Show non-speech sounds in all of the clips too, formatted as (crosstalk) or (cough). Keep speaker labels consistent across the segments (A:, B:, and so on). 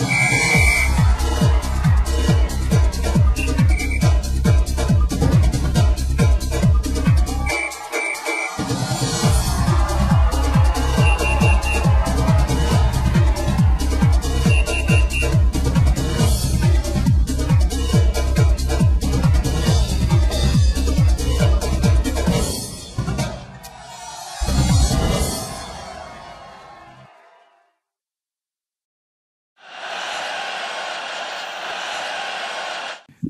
A: Yeah.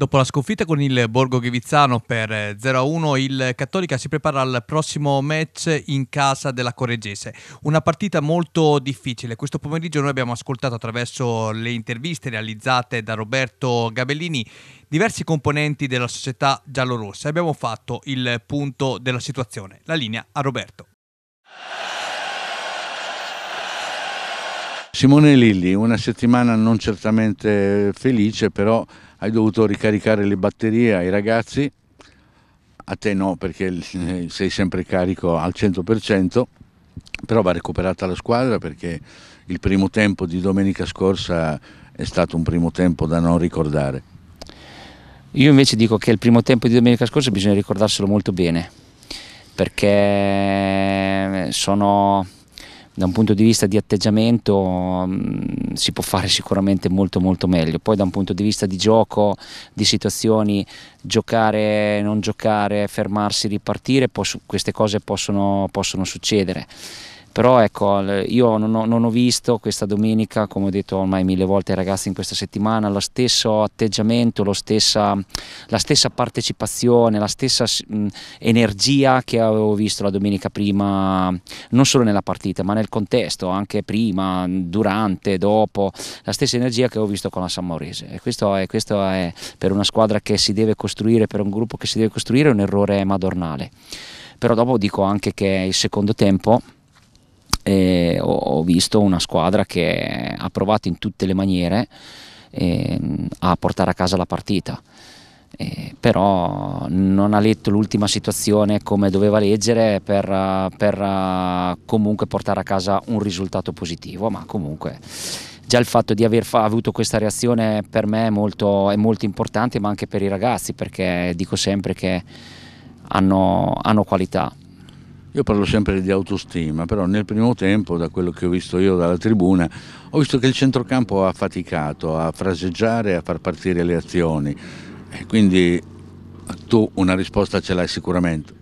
A: Dopo la sconfitta con il Borgo Ghivizzano per 0-1, eh, il Cattolica si prepara al prossimo match in casa della Correggese. Una partita molto difficile. Questo pomeriggio noi abbiamo ascoltato attraverso le interviste realizzate da Roberto Gabellini diversi componenti della società giallorossa. Abbiamo fatto il punto della situazione. La linea a Roberto.
B: Simone Lilli, una settimana non certamente felice, però hai dovuto ricaricare le batterie ai ragazzi, a te no perché eh, sei sempre carico al 100%, però va recuperata la squadra perché il primo tempo di domenica scorsa è
C: stato un primo tempo da non ricordare. Io invece dico che il primo tempo di domenica scorsa bisogna ricordarselo molto bene perché sono da un punto di vista di atteggiamento mm, si può fare sicuramente molto molto meglio. Poi da un punto di vista di gioco, di situazioni, giocare, non giocare, fermarsi, ripartire, posso, queste cose possono, possono succedere però ecco io non ho, non ho, visto questa domenica come ho detto ormai mille volte ai ragazzi in questa settimana lo stesso atteggiamento lo stessa, la stessa partecipazione la stessa mh, energia che avevo visto la domenica prima non solo nella partita ma nel contesto anche prima durante dopo la stessa energia che ho visto con la San Maurese e questo è, questo è per una squadra che si deve costruire per un gruppo che si deve costruire un errore madornale però dopo dico anche che il secondo tempo eh, ho, visto una squadra che ha provato in tutte le maniere eh, a portare a casa la partita. Eh, però non ha letto l'ultima situazione come doveva leggere per, per comunque portare a casa un risultato positivo, ma comunque già il fatto di aver avuto questa reazione per me è molto, è molto, importante, ma anche per i ragazzi, perché dico sempre che hanno, hanno qualità. Io parlo sempre di
B: autostima, però nel primo tempo, da quello che ho visto io dalla tribuna, ho visto che il centrocampo ha faticato a fraseggiare, e a far partire le azioni. E quindi
C: tu una risposta ce l'hai
B: sicuramente.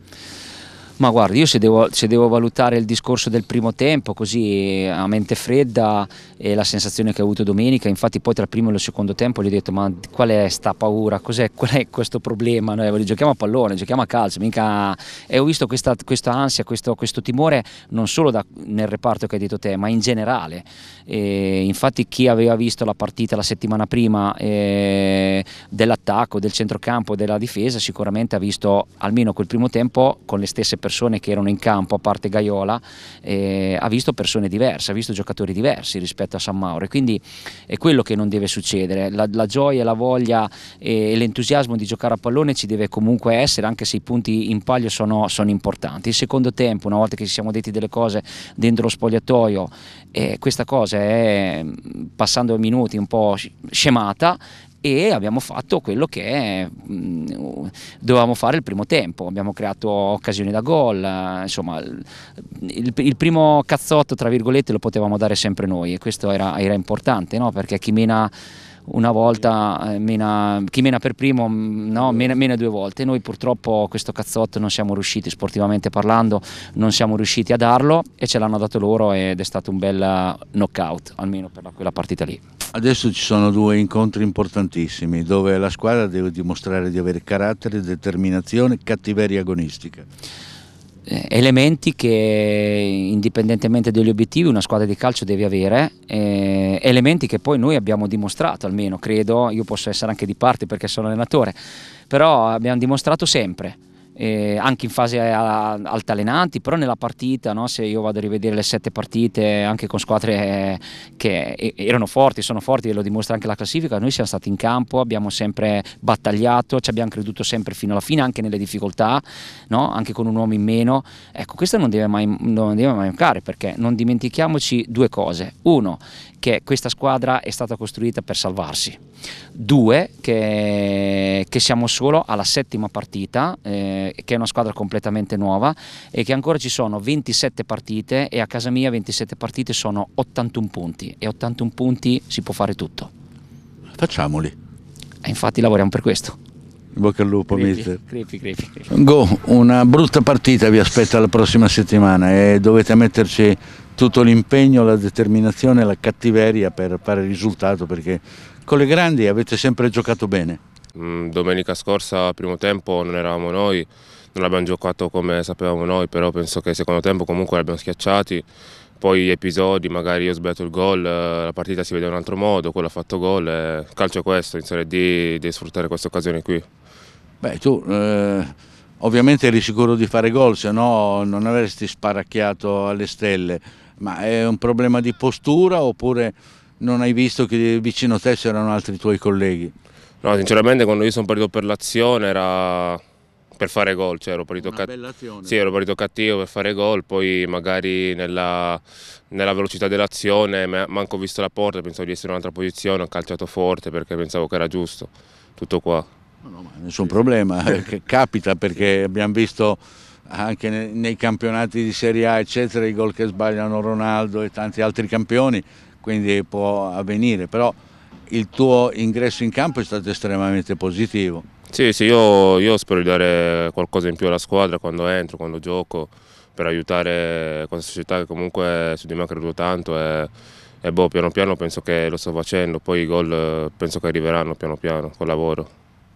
C: Ma guarda, io se devo, se devo, valutare il discorso del primo tempo, così a mente fredda e la sensazione che ho avuto domenica, infatti poi tra il primo e il secondo tempo gli ho detto ma qual è sta paura, Cos'è, qual è questo problema? Noi giochiamo a pallone, giochiamo a calcio, mica... E ho visto questa, questa ansia, questo, questo, timore non solo da, nel reparto che hai detto te, ma in generale. E infatti chi aveva visto la partita la settimana prima eh, dell'attacco, del centrocampo, della difesa, sicuramente ha visto almeno quel primo tempo con le stesse persone persone che erano in campo, a parte Gaiola, eh, ha visto persone diverse, ha visto giocatori diversi rispetto a San Mauro e quindi è quello che non deve succedere. La, la gioia, la voglia eh, e l'entusiasmo di giocare a pallone ci deve comunque essere, anche se i punti in palio sono, sono importanti. Il secondo tempo, una volta che ci siamo detti delle cose dentro lo spogliatoio, eh, questa cosa è passando minuti un po' scemata e abbiamo fatto quello che mh, mm, dovevamo fare il primo tempo, abbiamo creato occasioni da gol, insomma il, il, primo cazzotto tra virgolette lo potevamo dare sempre noi e questo era, era importante no? perché Chimena... mena una volta eh, mena, chi mena per primo mm, no, mena, mena, due volte noi purtroppo questo cazzotto non siamo riusciti sportivamente parlando non siamo riusciti a darlo e ce l'hanno dato loro ed è stato un bel eh, knockout almeno per quella partita lì
B: adesso ci sono due incontri importantissimi dove la squadra deve dimostrare di avere carattere
C: determinazione cattiveria agonistica eh, elementi che indipendentemente dagli obiettivi una squadra di calcio deve avere, eh, elementi che poi noi abbiamo dimostrato almeno, credo, io posso essere anche di parte perché sono allenatore, però abbiamo dimostrato sempre eh, anche in fase eh, altalenanti, però nella partita, no? se io vado a rivedere le sette partite anche con squadre eh, che erano forti, sono forti e lo dimostra anche la classifica, noi siamo stati in campo, abbiamo sempre battagliato, ci abbiamo creduto sempre fino alla fine, anche nelle difficoltà, no? anche con un uomo in meno, ecco questo non deve mai, non deve mai mancare perché non dimentichiamoci due cose, uno che questa squadra è stata costruita per salvarsi, due che, che siamo solo alla settima partita, eh, che è una squadra completamente nuova e che ancora ci sono 27 partite e a casa mia 27 partite sono 81 punti e 81 punti si può fare tutto. Facciamoli. E infatti lavoriamo per questo. Bocca al lupo, crepi, mister. Crepi, crepi, crepi.
B: Go, una brutta partita vi aspetta la prossima settimana e dovete metterci tutto l'impegno, la determinazione, la cattiveria per fare il risultato perché con le grandi avete sempre giocato bene.
D: Mm, domenica scorsa, primo tempo, non eravamo noi, non abbiamo giocato come sapevamo noi, però penso che secondo tempo comunque l'abbiamo schiacciati. Poi episodi, magari io sbatto il gol, eh, la partita si vede in un altro modo, quello ha fatto gol, eh, il calcio è questo, in Serie D devi sfruttare queste occasioni qui.
B: Beh, tu eh, ovviamente eri sicuro di fare gol, se no non avresti sparacchiato alle stelle ma è un problema di postura oppure non hai visto che vicino a te c'erano altri tuoi colleghi?
D: No, sinceramente quando io sono partito per l'azione era per fare gol, cioè ero partito, cat... sì, ero partito cattivo per fare gol, poi magari nella, nella velocità dell'azione manco ho visto la porta, pensavo di essere in un'altra posizione, ho calciato forte perché pensavo che era giusto, tutto qua.
B: No, no, nessun problema, (laughs) capita perché abbiamo visto anche nei campionati di Serie A eccetera i gol che sbagliano Ronaldo e tanti altri campioni quindi può avvenire però
D: il tuo ingresso in campo è stato estremamente positivo sì sì io, io spero di dare qualcosa in più alla squadra quando entro, quando gioco per aiutare questa società che comunque su di me ha creduto tanto e, e boh, piano piano penso che lo sto facendo poi i gol eh, penso che arriveranno piano piano col lavoro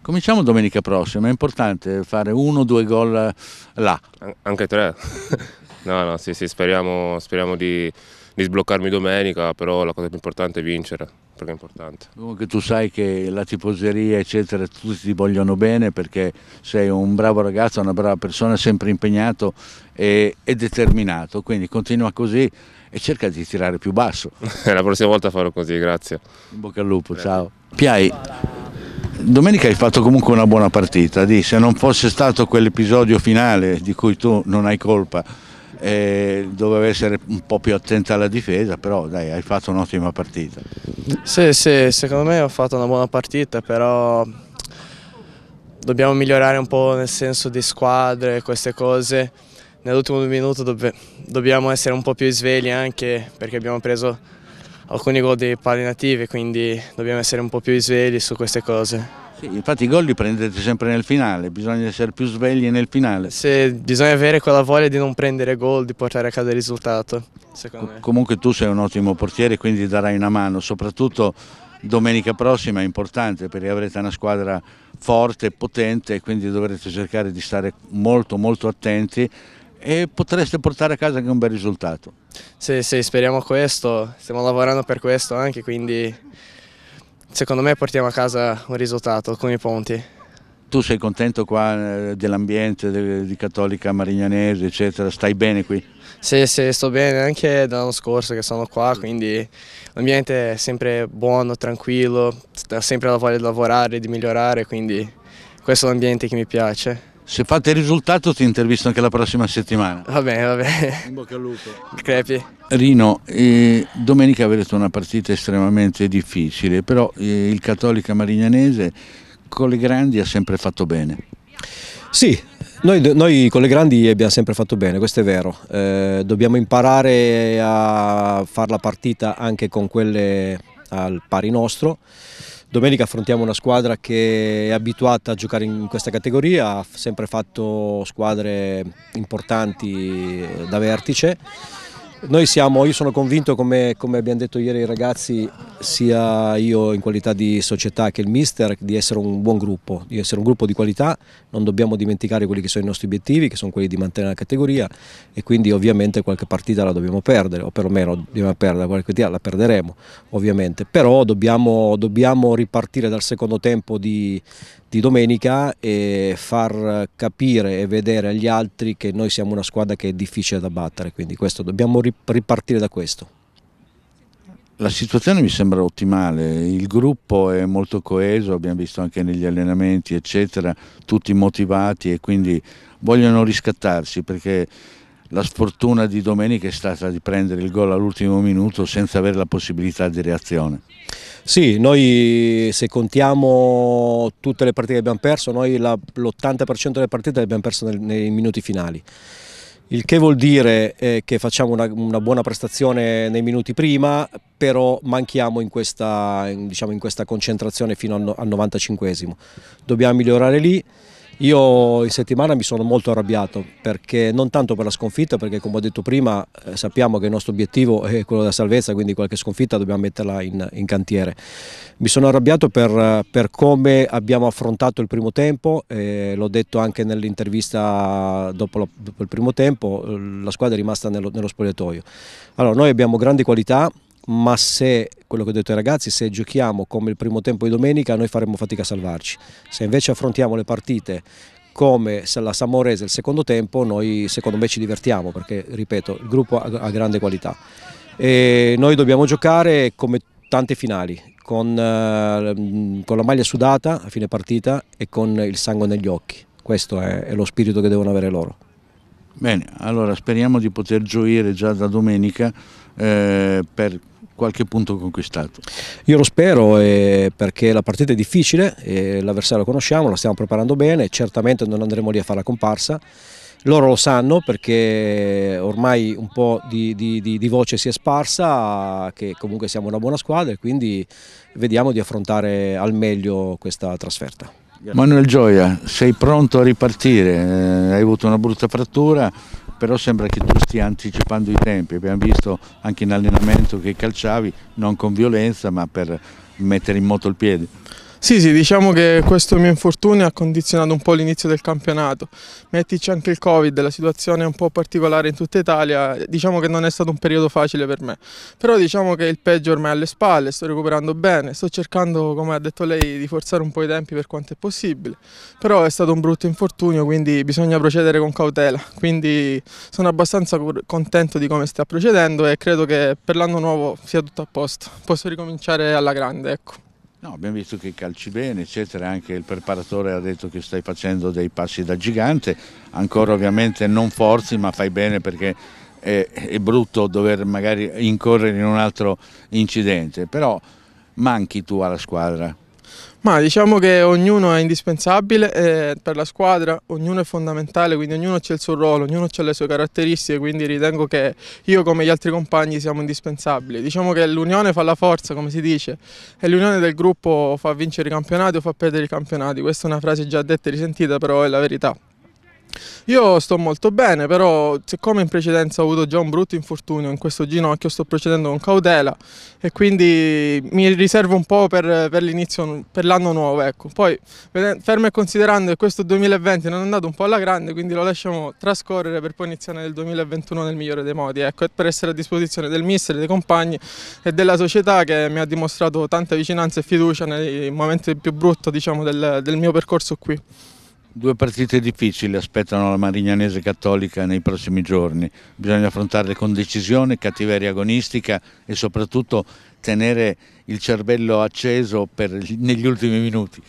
B: Cominciamo domenica prossima, è importante fare uno o due gol là.
D: Anche tre. (laughs) no, no, sì, sì, speriamo, speriamo di, di, sbloccarmi domenica, però la cosa più importante è vincere, perché è importante.
B: Comunque tu sai che la tifoseria, eccetera, tutti ti vogliono bene perché sei un bravo ragazzo, una brava persona, sempre impegnato e, e determinato, quindi continua così e cerca di tirare più basso. (laughs)
D: la prossima volta farò così, grazie.
B: In bocca al lupo, grazie. ciao. Piai. Domenica hai fatto comunque una buona partita, di, se non fosse stato quell'episodio finale di cui tu non hai colpa, eh, doveva essere un po' più attenta alla difesa, però dai, hai fatto un'ottima partita. Sì,
E: sì, secondo me ho fatto una buona partita, però dobbiamo migliorare un po' nel senso di squadre, queste cose. Nell'ultimo minuto dobbiamo essere un po' più svegli anche perché abbiamo preso alcuni gol di pari native, quindi dobbiamo essere un po' più svegli su queste cose.
B: Sì, infatti i gol li prendete sempre nel finale,
E: bisogna essere più svegli nel finale. Sì, bisogna avere quella voglia di non prendere gol, di portare a casa il risultato, Com
B: me. Comunque tu sei un ottimo portiere, quindi darai una mano, soprattutto domenica prossima è importante perché avrete una squadra forte, potente, quindi dovrete cercare di stare molto molto attenti e potreste portare a casa anche un bel risultato.
E: Sì, sì, speriamo questo, stiamo lavorando per questo anche, quindi secondo me portiamo a casa un risultato con i ponti.
B: Tu sei contento qua eh, dell'ambiente di Cattolica Marignanese, eccetera, stai bene qui? Sì,
E: sì, sto bene anche dall'anno scorso che sono qua, quindi l'ambiente è sempre buono, tranquillo, ho sempre la voglia di lavorare, di migliorare, quindi questo è l'ambiente che mi piace.
B: Se fate il risultato ti intervisto anche la prossima settimana.
E: Va bene, va bene. In bocca al lupo. Crepi.
B: Rino, eh, domenica avrete una partita estremamente difficile, però eh, il Cattolica Marignanese con le grandi ha sempre fatto bene. Sì, noi, noi, con le grandi abbiamo sempre fatto bene, questo è vero. Eh,
A: dobbiamo imparare a fare la partita anche con quelle al pari nostro Domenica affrontiamo una squadra che è abituata a giocare in questa categoria, ha sempre fatto squadre importanti eh, da vertice noi siamo, io sono convinto, come, come abbiamo detto ieri ai ragazzi, sia io in qualità di società che il mister, di essere un buon gruppo, di essere un gruppo di qualità, non dobbiamo dimenticare quelli che sono i nostri obiettivi, che sono quelli di mantenere la categoria e quindi ovviamente qualche partita la dobbiamo perdere, o perlomeno dobbiamo perdere, qualche partita la perderemo ovviamente, però dobbiamo, dobbiamo ripartire dal secondo tempo di, di domenica e far capire e vedere agli altri che noi siamo una squadra che è difficile da battere, quindi
B: questo, dobbiamo ripartire da questo. La situazione mi sembra ottimale, il gruppo è molto coeso, abbiamo visto anche negli allenamenti eccetera, tutti motivati e quindi vogliono riscattarsi perché la sfortuna di domenica è stata di prendere il gol all'ultimo minuto senza avere la possibilità di reazione. Sì, noi
A: se contiamo tutte le partite che abbiamo perso, noi l'80% delle partite le abbiamo perse nei, nei minuti finali. Il che vuol dire eh, che facciamo una, una, buona prestazione nei minuti prima, però manchiamo in questa, in, diciamo, in questa concentrazione fino al, al 95esimo. Dobbiamo migliorare lì. Io in settimana mi sono molto arrabbiato, perché, non tanto per la sconfitta, perché come ho detto prima eh, sappiamo che il nostro obiettivo è quello della salvezza, quindi qualche sconfitta dobbiamo metterla in, in cantiere. Mi sono arrabbiato per, per, come abbiamo affrontato il primo tempo, l'ho detto anche nell'intervista dopo, dopo, il primo tempo, la squadra è rimasta nello, nello spogliatoio. Allora, noi abbiamo grandi qualità, ma se, quello che ho detto ai ragazzi, se giochiamo come il primo tempo di domenica noi faremo fatica a salvarci, se invece affrontiamo le partite come la Samorese il secondo tempo noi secondo me ci divertiamo perché ripeto il gruppo ha grande qualità e noi dobbiamo giocare come tante finali con, eh, con, la maglia sudata a fine partita e con il sangue negli occhi
B: questo è, è lo spirito che devono avere loro Bene, allora speriamo di poter gioire già da domenica eh, per qualche punto conquistato.
A: Io lo spero eh, perché la partita è difficile, eh, l'avversario lo conosciamo, la stiamo preparando bene, certamente non andremo lì a fare la comparsa, loro lo sanno perché ormai un po' di, di, di, di voce si è sparsa, che comunque siamo una buona squadra e quindi vediamo di affrontare al meglio questa trasferta.
B: Manuel Gioia, sei pronto a ripartire, eh, hai avuto una brutta frattura, però sembra che tu stia anticipando i tempi, abbiamo visto anche in allenamento che calciavi, non con violenza ma per mettere in moto il piede.
F: Sì, sì, diciamo che questo mio infortunio ha condizionato un po' l'inizio del campionato. Mettici anche il Covid, la situazione è un po' particolare in tutta Italia, diciamo che non è stato un periodo facile per me. Però diciamo che il peggio ormai è alle spalle, sto recuperando bene, sto cercando, come ha detto lei, di forzare un po' i tempi per quanto è possibile. Però è stato un brutto infortunio, quindi bisogna procedere con cautela. Quindi sono abbastanza contento di come sta procedendo e credo che per l'anno nuovo sia tutto a posto. Posso ricominciare alla grande,
B: ecco. No, abbiamo visto che calci bene, eccetera, anche il preparatore ha detto che stai facendo dei passi da gigante, ancora ovviamente non forzi ma fai bene perché è, è brutto dover magari incorrere in un altro incidente, però manchi tu alla squadra,
F: ma diciamo che ognuno è indispensabile eh, per la squadra, ognuno è fondamentale, quindi ognuno c'è il suo ruolo, ognuno ha le sue caratteristiche, quindi ritengo che io come gli altri compagni siamo indispensabili. Diciamo che l'unione fa la forza, come si dice, e l'unione del gruppo fa vincere i campionati o fa perdere i campionati. Questa è una frase già detta e risentita, però è la verità. Io sto molto bene, però siccome in precedenza ho avuto già un brutto infortunio in questo ginocchio, sto procedendo con cautela e quindi mi riservo un po' per, per l'inizio, per l'anno nuovo. Ecco. Poi, fermo e considerando che questo 2020 non è andato un po' alla grande, quindi lo lasciamo trascorrere per poi iniziare nel 2021 nel migliore dei modi, ecco, per essere a disposizione del mister, dei compagni e della società che mi ha dimostrato tanta vicinanza e fiducia nei momenti più brutti diciamo, del, del mio percorso qui.
B: Due partite difficili aspettano la Marignanese Cattolica nei prossimi giorni. Bisogna affrontarle con decisione, cattiveria agonistica e soprattutto tenere il cervello acceso per, negli ultimi minuti.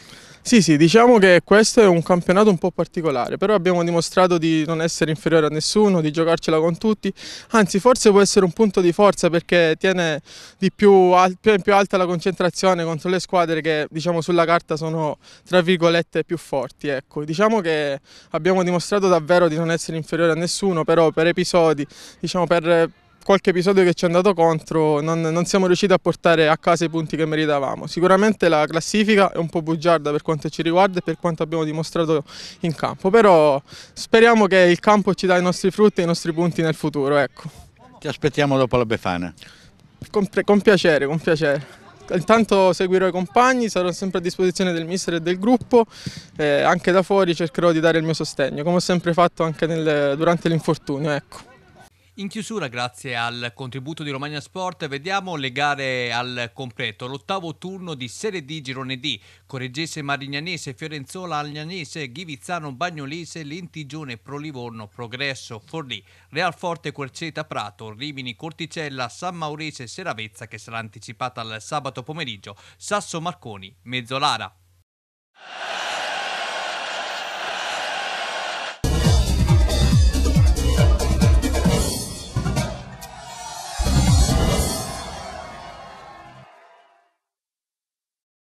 B: Sì, sì, diciamo che questo è un campionato un po'
F: particolare, però abbiamo dimostrato di non essere inferiore a nessuno, di giocarcela con tutti, anzi forse può essere un punto di forza perché tiene di più, al, più, più alta la concentrazione contro le squadre che diciamo, sulla carta sono tra virgolette più forti. Ecco. Diciamo che abbiamo dimostrato davvero di non essere inferiore a nessuno, però per episodi, diciamo, per qualche episodio che ci è andato contro non, non, siamo riusciti a portare a casa i punti che meritavamo. Sicuramente la classifica è un po' bugiarda per quanto ci riguarda e per quanto abbiamo dimostrato in campo, però speriamo che il campo ci dà i nostri frutti e i nostri punti nel futuro. Ecco.
B: Ti aspettiamo dopo la Befana.
F: Con, con piacere, con piacere. Intanto seguirò i compagni, sarò sempre a disposizione del mister e del gruppo, eh, anche da fuori cercherò di dare il mio sostegno, come ho sempre fatto anche nel, durante l'infortunio. Ecco.
A: In chiusura, grazie al contributo di Romagna Sport, vediamo le gare al completo. L'ottavo turno di Serie D Girone D, Correggese Marignanese, Fiorenzola Agnanese, Ghivizzano Bagnolese, Lentigione Pro Livorno, Progresso Forlì, Real Forte Querceta Prato, Rimini Corticella, San Maurese Seravezza che sarà anticipata al sabato pomeriggio, Sasso Marconi Mezzolara.